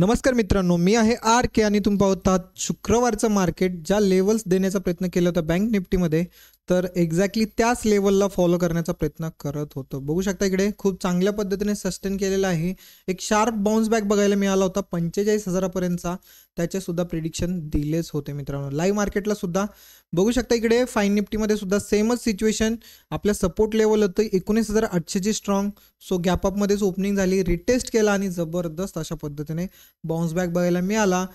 नमस्कार मित्रांनो मी आहे आर के आणि तुम्ही पाहता शुक्रवारचं मार्केट ज्या लेवल्स देण्याचा प्रयत्न केला होता बँक निफ्टीमध्ये तर एक्झॅक्टली त्याच लेवलला फॉलो करण्याचा प्रयत्न करत होतो बघू शकता इकडे खूप चांगल्या पद्धतीने सस्टेन केलेला आहे एक शार्प बाउन्स बॅक बघायला मिळाला होता पंचेचाळीस हजारापर्यंतचा त्याचे सुद्धा प्रिडिक्शन दिलेच होते मित्रांनो लाईव्ह मार्केटला सुद्धा बघू शकता इकडे फाईन निफ्टीमध्ये सुद्धा सेमच सिच्युएशन आपल्या सपोर्ट लेवल होतं एकोणीस हजार आठशेची स्ट्रॉंग सो गॅपअपमध्येच ओपनिंग झाली रिटेस्ट केला आणि जबरदस्त अशा पद्धतीने बाउन्स बॅक बघायला मिळाला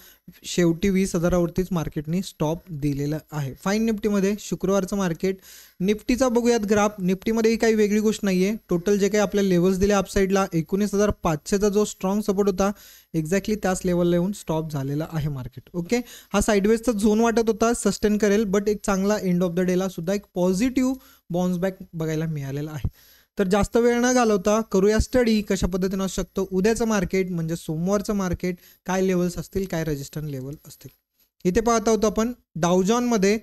शेवटी वीस हजारावरतीच मार्केटने स्टॉप दिलेला आहे फाईन निफ्टीमध्ये शुक्रवारचं मार्केट निफ्टीचा बघूयात ग्राफ निफ्टीमध्येही काही वेगळी गोष्ट नाही आहे टोटल जे काही आपल्या लेवल्स दिले अपसाईडला एकोणीस हजार पाचशेचा जो स्ट्रॉंग सपोर्ट होता एक्झॅक्टली त्याच लेवलला येऊन स्टॉप झालेला आहे मार्केट ओके हा साईडवेजचा झोन वाटत होता सस्टेन करेल बट एक चांगला एंड ऑफ द डेला सुद्धा एक पॉझिटिव्ह बाउन्स बॅक बघायला मिळालेला आहे तर जास्त वेळ न घालवता करूया स्टडी कशा पद्धतीनं असू शकतो उद्याचं मार्केट म्हणजे सोमवारचं मार्केट काय लेवल्स असतील काय रजिस्टर लेवल असतील इथे पाहत होतो आपण डाऊजॉनमध्ये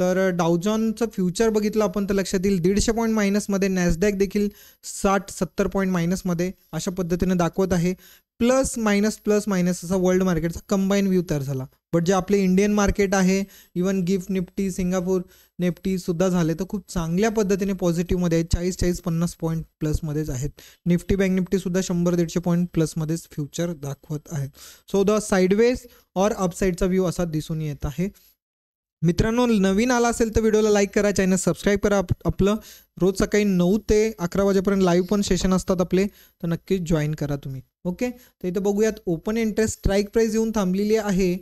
तर डाऊजॉनचं फ्युचर बघितलं आपण तर लक्षात येईल दीडशे पॉईंट मायनसमध्ये नॅसडॅक देखील साठ सत्तर पॉईंट मायनसमध्ये अशा पद्धतीने दाखवत आहे प्लस मायनस प्लस मायनस असा वर्ल्ड मार्केटचा कंबाईन व्ह्यू तयार झाला बट जे आपले इंडियन मार्केट आहे even GIFT Nifty Singapore Nifty सुद्धा झाले तर खूप चांगल्या पद्धतीने पॉझिटिव्हमध्ये आहेत चाळीस चाळीस पन्नास पॉईंट प्लसमध्येच आहेत निफ्टी बँक निफ्टीसुद्धा शंभर दीडशे पॉईंट प्लसमध्येच फ्युचर दाखवत आहे सो द साईडवेज और अपसाईडचा व्ह्यू असा दिसून येत आहे मित्रांनो नवीन आला असेल तर व्हिडिओला लाईक करा चॅनल सबस्क्राईब करा आपलं रोज सकाळी नऊ ते अकरा वाजेपर्यंत लाईव्ह पण सेशन असतात आपले तर नक्कीच जॉईन करा तुम्ही ओके तर इथं बघूयात ओपन इंटरेस्ट स्ट्राईक प्राईज येऊन थांबलेली आहे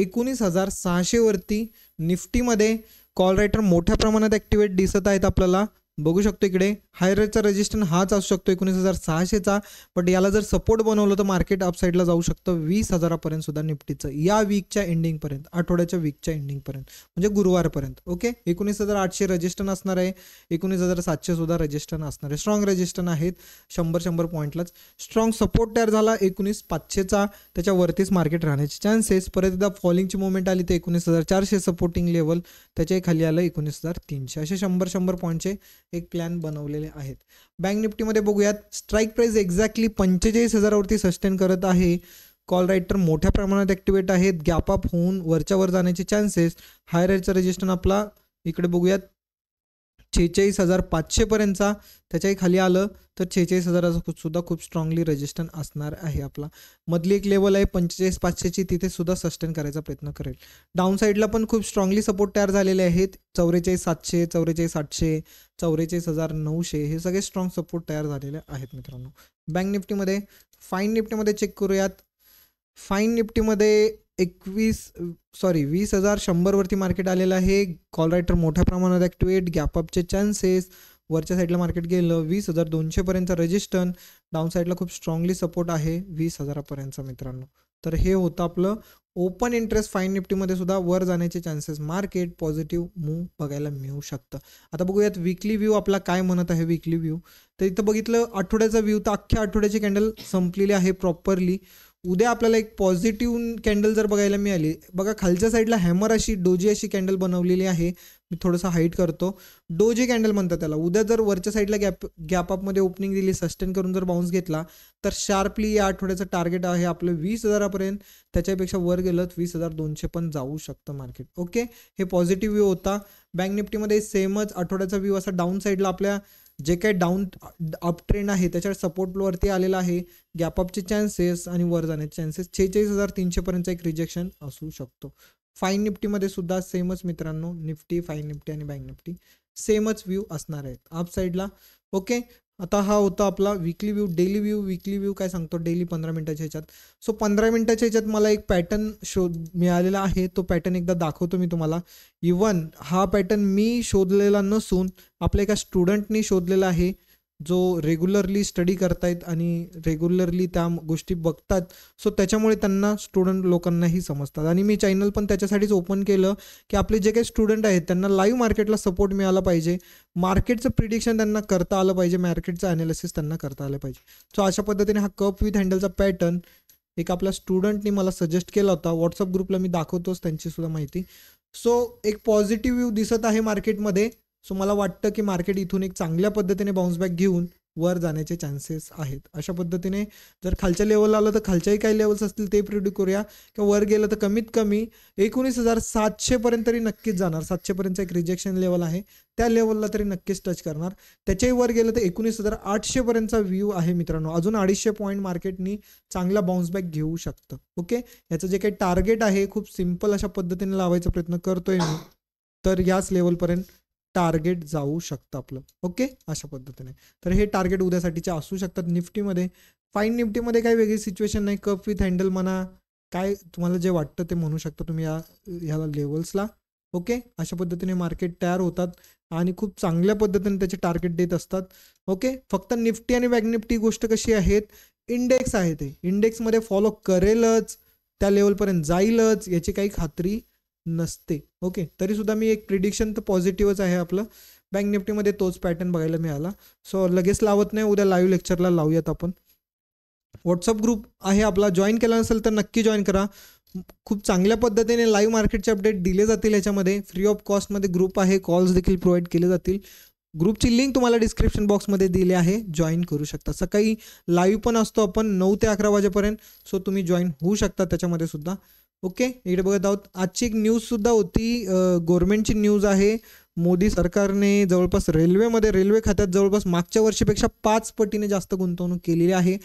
एकोणीस हजार सहाशेवरती निफ्टीमध्ये कॉल रायटर मोठ्या प्रमाणात ॲक्टिवेट दिसत आहेत आपल्याला बघू शकतो इकडे हायरचा रेटचा हाच असू शकतो एकोणीस हजार सहाशेचा बट याला जर सपोर्ट बनवलं तर मार्केट अपसाईडला जाऊ शकतं वीस हजारापर्यंत सुद्धा निफ्टीचं या वीकच्या एंडिंगपर्यंत आठवड्याच्या वीकच्या एंडिंगपर्यंत म्हणजे गुरुवारपर्यंत ओके एकोणीस हजार आठशे रजिस्टन असणार आहे एकोणीस हजार सातशे सुद्धा रजिस्टन असणार आहे स्ट्रॉंग रजिस्टन आहेत शंभर शंभर पॉईंटलाच स्ट्रॉंग सपोर्ट तयार झाला एकोणीस पाचशेचा त्याच्यावरतीच मार्केट राहण्याचे चान्सेस परत एकदा फॉलिंगची मुवमेंट आली ते एकोणीस हजार चारशे सपोर्टिंग लेवल त्याच्याही खाली आलं एकोणीस हजार तीनशे असे शंभर शंभर पॉईंटचे एक प्लॅन बनवलेले आहेत बँक निफ्टीमध्ये बघूयात स्ट्राईक प्राईस एक्झॅक्टली पंचेचाळीस हजारावरती सस्टेन करत आहे कॉल रायटर मोठ्या प्रमाणात ॲक्टिवेट आहेत गॅप अप होऊन वरच्यावर जाण्याचे चान्सेस हायर रेटचा रजिस्टर आपला इकडे बघूयात छेचाळीस हजार पाचशेपर्यंतचा त्याच्याही खाली आलं तर छेचाळीस हजाराचा सुद्धा खूप स्ट्रॉंगली रजिस्टन असणार आहे आपला मधली एक लेवल आहे पंचेचाळीस पाचशेची तिथे सुद्धा सस्टेन करायचा प्रयत्न करेल डाऊन साईडला पण खूप स्ट्रॉंगली सपोर्ट तयार झालेले आहेत चौवेचाळीस सातशे चौवेचाळीस आठशे चौवेचाळीस हजार नऊशे हे सगळे स्ट्रॉंग सपोर्ट तयार झालेले आहेत मित्रांनो बँक निफ्टीमध्ये फाईन निफ्टीमध्ये चेक करूयात फाईन निफ्टीमध्ये एकवीस सॉरी वीस हजार शंभरवरती मार्केट आलेलं आहे कॉल रायटर मोठ्या प्रमाणात ॲक्टिवेट गॅपअपचे चान्सेस वरच्या साईडला मार्केट गेलं वीस हजार दोनशेपर्यंत रजिस्टन डाऊन साईडला खूप स्ट्रॉंगली सपोर्ट आहे वीस हजारापर्यंत मित्रांनो तर हे होतं आपलं ओपन इंटरेस्ट फाईन निफ्टीमध्ये सुद्धा वर जाण्याचे चान्सेस मार्केट पॉझिटिव्ह मूव बघायला मिळू शकतं आता बघूयात वीकली व्ह्यू आपला काय म्हणत आहे वीकली व्ह्यू तर इथं बघितलं आठवड्याचा व्ह्यू तर अख्ख्या आठवड्याची कॅन्डल संपलेली आहे प्रॉपरली उद्या आपल्याला एक पॉझिटिव्ह कॅन्डल जर बघायला मिळाली बघा खालच्या साईडला हॅमर अशी डोजी अशी कॅन्डल बनवलेली आहे मी थोडंसं हाईट करतो डोजी कॅन्डल म्हणतात त्याला उद्या जर वरच्या साईडला गॅप गॅपअपमध्ये ओपनिंग दिली सस्टेन करून जर बाउन्स घेतला तर शार्पली या आठवड्याचं टार्गेट आहे आपलं वीस हजारापर्यंत त्याच्यापेक्षा वर गेलं वीस हजार दोनशे पण जाऊ शकतं मार्केट ओके हे पॉझिटिव्ह व्ह्यू होता बँक निफ्टीमध्ये सेमच आठवड्याचा व्ह्यू असा डाऊन साईडला आपल्या जे काही डाऊन अप ट्रेंड आहे त्याच्या सपोर्टवरती आलेला आहे गॅपअपचे चान्सेस आणि वर जाण्याचे चान्सेस छेचाळीस हजार पर्यंत एक रिजेक्शन असू शकतो फाईन निफ्टीमध्ये सुद्धा सेमच मित्रांनो निफ्टी फाईन निफ्टी आणि बँक निफ्टी सेमच व्ह्यू असणार आहेत अपसाईडला ओके आता हा होता आपला weekly view daily view weekly view काय सांगतो डेली पंधरा मिनिटाच्या ह्याच्यात सो पंधरा मिनिटाच्या ह्याच्यात मला एक पॅटर्न शोध मिळालेला आहे तो पॅटर्न एकदा दाखवतो मी तुम्हाला इवन हा पॅटर्न मी शोधलेला नसून आपल्या एका स्टुडंटनी शोधलेला आहे जो रेग्युलरली स्टडी करतायत आणि रेग्युलरली त्या गोष्टी बघतात सो त्याच्यामुळे त्यांना स्टुडंट लोकांनाही समजतात आणि मी चॅनल पण त्याच्यासाठीच ओपन केलं की आपले जे काही स्टुडंट आहेत त्यांना लाईव्ह मार्केटला सपोर्ट मिळाला पाहिजे मार्केटचं प्रिडिक्शन त्यांना करता आलं पाहिजे मार्केटचं अॅनालिसिस त्यांना करता आलं पाहिजे सो अशा पद्धतीने हा कप विथ हँडलचा पॅटर्न एक आपल्या स्टुडंटनी मला सजेस्ट केला होता व्हॉट्सअप ग्रुपला मी दाखवतोच त्यांची सुद्धा माहिती सो एक पॉझिटिव्ह व्यू दिसत आहे मार्केटमध्ये सो मला वाटतं की मार्केट इथून एक चांगल्या पद्धतीने बाउन्सबॅक घेऊन वर जाण्याचे चान्सेस आहेत अशा पद्धतीने जर खालच्या लेवलला आलं तर खालच्याही काही लेवल्स असतील ते प्रिड्यू करूया किंवा वर गेलं तर कमीत कमी एकोणीस हजार सातशेपर्यंत तरी नक्कीच जाणार सातशेपर्यंतचं एक रिजेक्शन लेवल आहे त्या लेवलला तरी नक्कीच टच करणार त्याच्याही वर गेलं तर एकोणीस हजार आठशेपर्यंतचा व्ह्यू आहे मित्रांनो अजून अडीचशे पॉईंट मार्केटनी चांगला बाउन्सबॅक घेऊ शकतं ओके याचं जे काही टार्गेट आहे खूप सिम्पल अशा पद्धतीने लावायचा प्रयत्न करतोय मी तर याच लेवलपर्यंत टार्गेट जाऊ शकतं आपलं ओके अशा पद्धतीने तर हे टार्गेट उद्यासाठीचे असू शकतात निफ्टीमध्ये फाईन निफ्टीमध्ये काही वेगळी सिच्युएशन नाही कप विथ हँडल म्हणा काय तुम्हाला जे वाटतं ते म्हणू शकता तुम्ही या ह्या लेवल्सला ओके अशा पद्धतीने मार्केट तयार होतात आणि खूप चांगल्या पद्धतीने त्याचे टार्गेट देत असतात ओके फक्त निफ्टी आणि बॅग निफ्टी गोष्ट कशी आहेत इंडेक्स आहे ते इंडेक्समध्ये फॉलो करेलच त्या लेवलपर्यंत जाईलच याची काही खात्री नसते ओके तरी सुद्धा मी एक प्रिडिक्शन तर पॉझिटिव्हच आहे आपलं बँक निफ्टीमध्ये तोच पॅटर्न बघायला मिळाला सो लगेच लावत नाही उद्या लाईव्ह लेक्चरला लावूयात आपण व्हॉट्सअप ग्रुप आहे आपला जॉईन केला नसेल तर नक्की जॉईन करा खूप चांगल्या पद्धतीने लाईव्ह मार्केटचे अपडेट दिले जातील याच्यामध्ये फ्री ऑफ कॉस्टमध्ये ग्रुप आहे कॉल्स देखील प्रोव्हाइड केले जातील ग्रुपची लिंक तुम्हाला डिस्क्रिप्शन बॉक्समध्ये दिली आहे जॉईन करू शकता सकाळी लाईव्ह पण असतो आपण नऊ ते अकरा वाजेपर्यंत सो तुम्ही जॉईन होऊ शकता त्याच्यामध्ये सुद्धा ओके इकडे बघत आहोत आजची एक न्यूजसुद्धा होती गव्हर्मेंटची न्यूज आहे मोदी सरकारने जवळपास रेल्वेमध्ये रेल्वे खात्यात जवळपास मागच्या वर्षीपेक्षा पाच पटीने जास्त गुंतवणूक केलेली आहे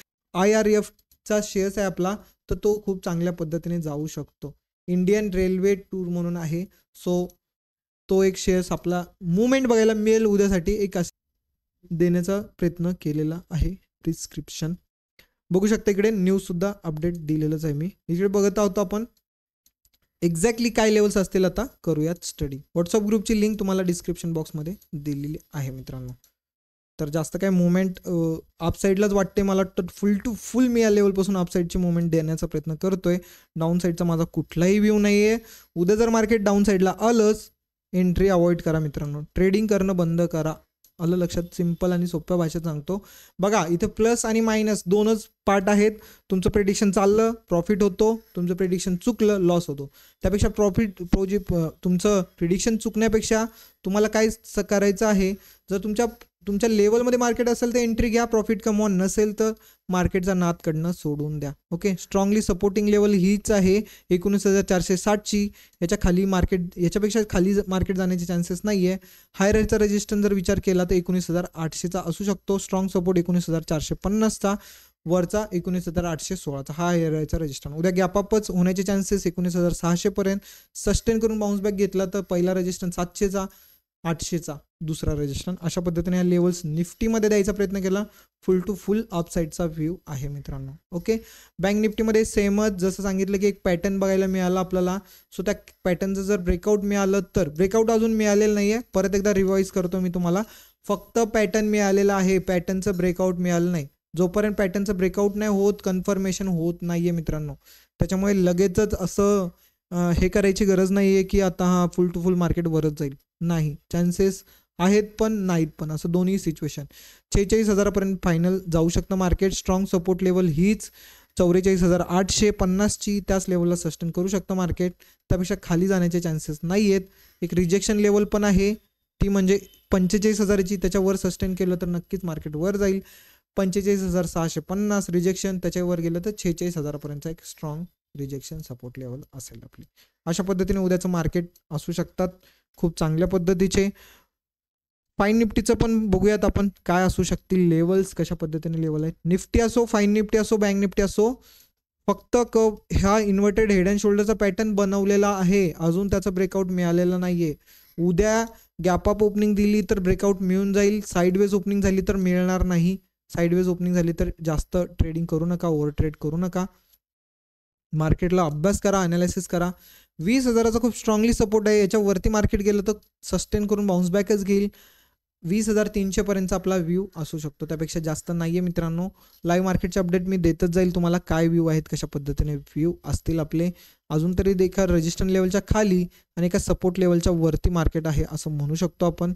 आय आर एफचा शेअर्स आहे आपला तर तो खूप चांगल्या पद्धतीने जाऊ शकतो इंडियन रेल्वे टूर म्हणून आहे सो तो एक शेअर्स आपला मुवमेंट बघायला मिळेल उद्यासाठी एक देण्याचा प्रयत्न केलेला आहे प्रिस्क्रिप्शन बघू शकता इकडे न्यूजसुद्धा अपडेट दिलेलंच आहे मी इकडे बघत आहोत आपण एक्झॅक्टली काय लेवल्स असतील आता करूयात स्टडी व्हॉट्सअप ग्रुपची लिंक तुम्हाला डिस्क्रिप्शन बॉक्समध्ये दिलेली आहे मित्रांनो तर जास्त काय मुवमेंट अपसाईडलाच वाटते मला तर फुल टू फुल मी या लेवलपासून अपसाईडची मुवमेंट देण्याचा प्रयत्न करतोय डाऊन साईडचा माझा कुठलाही व्ह्यू नाही आहे उद्या जर मार्केट डाऊन साईडला आलंच एंट्री अवॉइड करा मित्रांनो ट्रेडिंग करणं बंद करा आलं लक्षात सिम्पल आणि सोप्या भाषेत सांगतो बघा इथे प्लस आणि मायनस दोनच पार्ट आहेत तुमचं प्रेडिक्शन चाललं प्रॉफिट होतो तुमचं प्रेडिक्शन चुकलं लॉस होतो त्यापेक्षा प्रॉफिट प्रोजे तुमचं प्रिडिक्शन चुकण्यापेक्षा तुम्हाला काय करायचं आहे जर तुमच्या तुमच्या लेवलमध्ये मार्केट असेल तर एंट्री घ्या प्रॉफिट कमवा नसेल तर मार्केटचा नात कडणं सोडून द्या ओके स्ट्रॉंगली सपोर्टिंग लेवल हीच आहे एकोणीस हजार चारशे साठची याच्या खाली मार्केट याच्यापेक्षा खाली मार्केट जाण्याचे चान्सेस नाही आहे हायर रेचा जर विचार केला तर एकोणीस हजार आठशेचा असू शकतो स्ट्रॉंग सपोर्ट एकोणीस हजार चारशे पन्नासचा वरचा एकोणीस हजार आठशे सोळाचा हा हेरायचा रजिस्टन उद्या गॅपअपच होण्याचे चान्सेस एकोणीस हजार सहाशेपर्यंत सस्टेन करून बाउन्स बॅक घेतला तर पहिला रजिस्टर सातशेचा आठशेचा दुसरा रेजिस्टन्स अशा पद्धतीने या लेवल्स निफ्टीमध्ये द्यायचा प्रयत्न केला फुल टू फुल अपसाईडचा व्ह्यू आहे मित्रांनो ओके बँक निफ्टीमध्ये सेमच जसं सांगितलं की एक पॅटर्न बघायला मिळाला आपल्याला सो त्या पॅटर्नचं जर ब्रेकआउट मिळालं तर ब्रेकआउट अजून मिळालेलं नाही आहे परत एकदा रिवाईज करतो मी तुम्हाला फक्त पॅटर्न मिळालेला आहे पॅटर्नचं ब्रेकआउट मिळालं नाही जोपर्यंत पॅटर्नचं ब्रेकआउट नाही होत कन्फर्मेशन होत नाही आहे मित्रांनो त्याच्यामुळे लगेचच असं हे करायची गरज नाही आहे की आता हा फुल टू फुल मार्केट वरच जाईल नाही चान्सेस आहेत पण नाहीत पण असं दोन्ही सिच्युएशन छेचाळीस हजारापर्यंत फायनल जाऊ शकतं मार्केट स्ट्रॉंग सपोर्ट लेवल हीच चौवेचाळीस हजार आठशे पन्नासची त्याच लेवलला सस्टेन करू शकतं मार्केट त्यापेक्षा खाली जाण्याचे चान्सेस नाही आहेत एक रिजेक्शन लेवल पण आहे ती म्हणजे पंचेचाळीस हजाराची त्याच्यावर सस्टेन केलं तर नक्कीच मार्केट वर जाईल पंचेचाळीस हजार सहाशे पन्नास रिजेक्शन त्याच्यावर गेलं तर छेचाळीस हजारापर्यंतचा एक स्ट्रॉंग रिजेक्शन सपोर्ट लेवल असेल आपली अशा पद्धतीने उद्याचं मार्केट असू शकतात खूप चांगल्या पद्धतीचे फाईन निफ्टीचं पण बघूयात आपण काय असू शकतील लेवल्स कशा पद्धतीने लेवल आहेत निफ्टी असो फाईन निफ्टी असो बँक निफ्टी असो फक्त क ह्या इन्व्हर्टेड हेड अँड शोल्डरचा पॅटर्न बनवलेला आहे अजून त्याचा ब्रेकआउट मिळालेला नाहीये उद्या गॅप अप ओपनिंग दिली तर ब्रेकआउट मिळून जाईल साईडवेज ओपनिंग झाली तर मिळणार नाही साईडवेज ओपनिंग झाली तर जास्त ट्रेडिंग करू नका ओव्हर ट्रेड करू नका मार्केटला अभ्यास करा अनालिसिस करा वीस हजाराचा खूप स्ट्रॉंगली सपोर्ट आहे याच्यावरती मार्केट गेलं तर सस्टेन करून बाउन्स बॅकच घेईल वीस हजार तीनशेपर्यंतचा आपला व्ह्यू असू शकतो त्यापेक्षा जास्त नाही आहे मित्रांनो लाईव्ह मार्केटचे अपडेट मी देतच जाईल तुम्हाला काय व्ह्यू आहेत कशा पद्धतीने व्ह्यू असतील आपले अजून तरी देखा रजिस्टर लेवलच्या खाली आणि एका सपोर्ट लेवलच्या वरती मार्केट आहे असं म्हणू शकतो आपण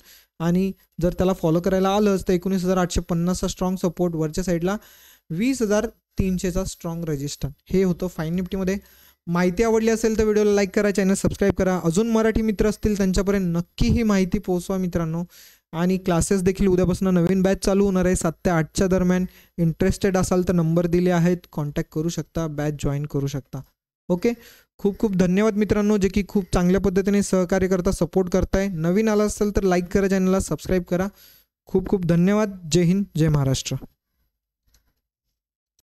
आणि जर त्याला फॉलो करायला आलंच तर एकोणीस हजार आठशे पन्नासचा स्ट्रॉंग सपोर्ट वरच्या साईडला वीस हजार तीनशेचा स्ट्रॉंग रजिस्टर हे होतं फाईन निफ्टीमध्ये माहिती आवडली असेल तर व्हिडिओला लाईक करा चॅनल सबस्क्राईब करा अजून मराठी मित्र असतील त्यांच्यापर्यंत नक्की ही माहिती पोहोचवा मित्रांनो आणि क्लासेस देखील उद्यापासून नवीन बॅच चालू होणार आहे सात ते आठच्या दरम्यान इंटरेस्टेड असाल तर नंबर दिले आहेत कॉन्टॅक्ट करू शकता बॅच जॉईन करू शकता ओके खूप खूप धन्यवाद मित्रांनो जे की खूप चांगल्या पद्धतीने सहकार्य करता सपोर्ट करताय नवीन आला असेल तर लाईक करा चॅनलला सबस्क्राईब करा खूप खूप धन्यवाद जय हिंद जय महाराष्ट्र